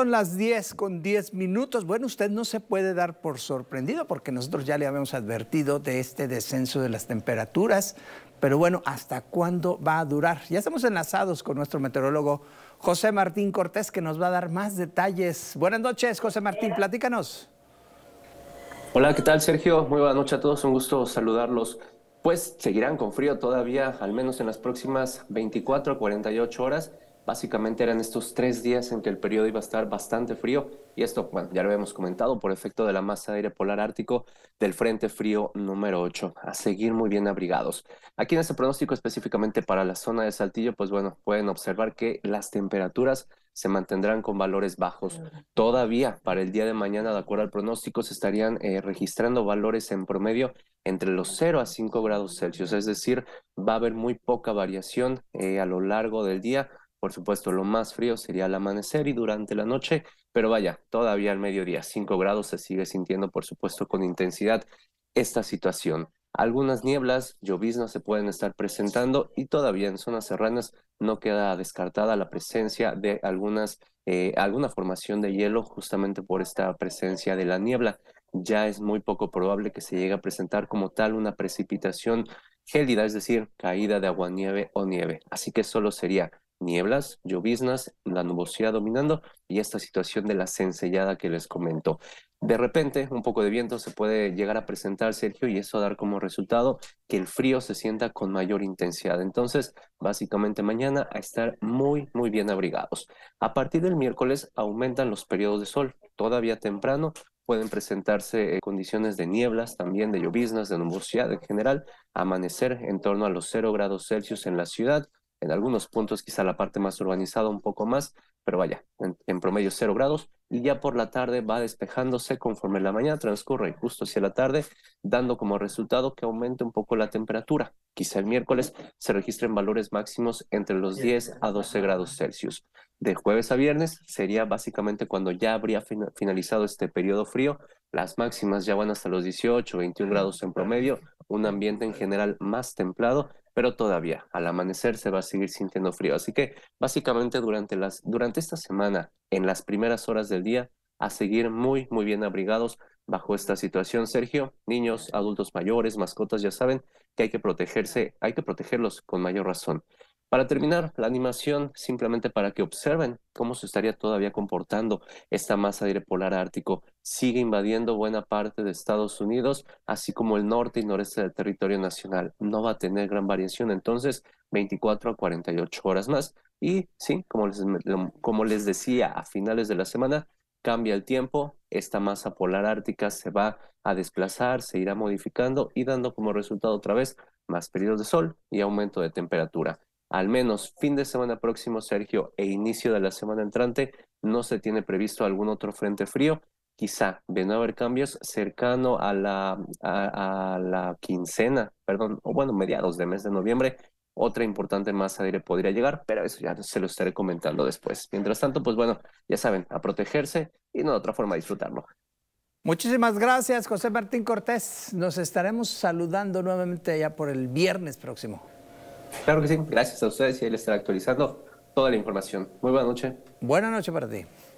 Son las 10 con 10 minutos. Bueno, usted no se puede dar por sorprendido porque nosotros ya le habíamos advertido de este descenso de las temperaturas. Pero bueno, ¿hasta cuándo va a durar? Ya estamos enlazados con nuestro meteorólogo José Martín Cortés que nos va a dar más detalles. Buenas noches, José Martín, platícanos. Hola, ¿qué tal, Sergio? Muy buenas noches a todos, un gusto saludarlos. Pues seguirán con frío todavía, al menos en las próximas 24 a 48 horas. Básicamente eran estos tres días en que el periodo iba a estar bastante frío y esto, bueno, ya lo habíamos comentado, por efecto de la masa de aire polar ártico del Frente Frío número 8, a seguir muy bien abrigados. Aquí en este pronóstico específicamente para la zona de Saltillo, pues bueno, pueden observar que las temperaturas se mantendrán con valores bajos. Todavía para el día de mañana, de acuerdo al pronóstico, se estarían eh, registrando valores en promedio entre los 0 a 5 grados Celsius, es decir, va a haber muy poca variación eh, a lo largo del día por supuesto, lo más frío sería al amanecer y durante la noche, pero vaya, todavía al mediodía, 5 grados se sigue sintiendo, por supuesto, con intensidad esta situación. Algunas nieblas, lloviznas se pueden estar presentando y todavía en zonas serranas no queda descartada la presencia de algunas, eh, alguna formación de hielo justamente por esta presencia de la niebla. Ya es muy poco probable que se llegue a presentar como tal una precipitación gélida, es decir, caída de agua nieve o nieve. Así que solo sería nieblas, lloviznas, la nubosidad dominando y esta situación de la cencellada que les comento. De repente, un poco de viento se puede llegar a presentar, Sergio, y eso a dar como resultado que el frío se sienta con mayor intensidad. Entonces, básicamente mañana a estar muy, muy bien abrigados. A partir del miércoles aumentan los periodos de sol, todavía temprano, pueden presentarse eh, condiciones de nieblas, también de lloviznas, de nubosidad en general, amanecer en torno a los 0 grados Celsius en la ciudad, en algunos puntos quizá la parte más urbanizada un poco más, pero vaya, en, promedio cero grados y ya por la tarde va despejándose conforme la mañana transcurre justo hacia la tarde, dando como resultado que aumente un poco la temperatura. Quizá el miércoles se registren valores máximos entre los 10 a 12 grados Celsius. De jueves a viernes sería básicamente cuando ya habría finalizado este periodo frío. Las máximas ya van hasta los 18, 21 grados en promedio, un ambiente en general más templado pero todavía al amanecer se va a seguir sintiendo frío. Así que básicamente durante, las, durante esta semana, en las primeras horas del día, a seguir muy, muy bien abrigados bajo esta situación, Sergio. Niños, adultos mayores, mascotas, ya saben que hay que protegerse, hay que protegerlos con mayor razón. Para terminar, la animación simplemente para que observen cómo se estaría todavía comportando esta masa de aire polar ártico. Sigue invadiendo buena parte de Estados Unidos, así como el norte y noreste del territorio nacional. No va a tener gran variación, entonces 24 a 48 horas más. Y sí, como les, como les decía, a finales de la semana cambia el tiempo, esta masa polar ártica se va a desplazar, se irá modificando y dando como resultado otra vez más periodos de sol y aumento de temperatura. Al menos fin de semana próximo, Sergio, e inicio de la semana entrante, no se tiene previsto algún otro frente frío. Quizá ven a haber cambios cercano a la, a, la quincena, perdón, o bueno, mediados de mes de noviembre, otra importante masa de aire podría llegar, pero eso ya se lo estaré comentando después. Mientras tanto, pues bueno, ya saben, a protegerse y no de otra forma disfrutarlo. Muchísimas gracias, José Martín Cortés. Nos estaremos saludando nuevamente ya por el viernes próximo. Claro que sí. Gracias a ustedes y él les actualizando toda la información. Muy buena noche. Buena noche para ti.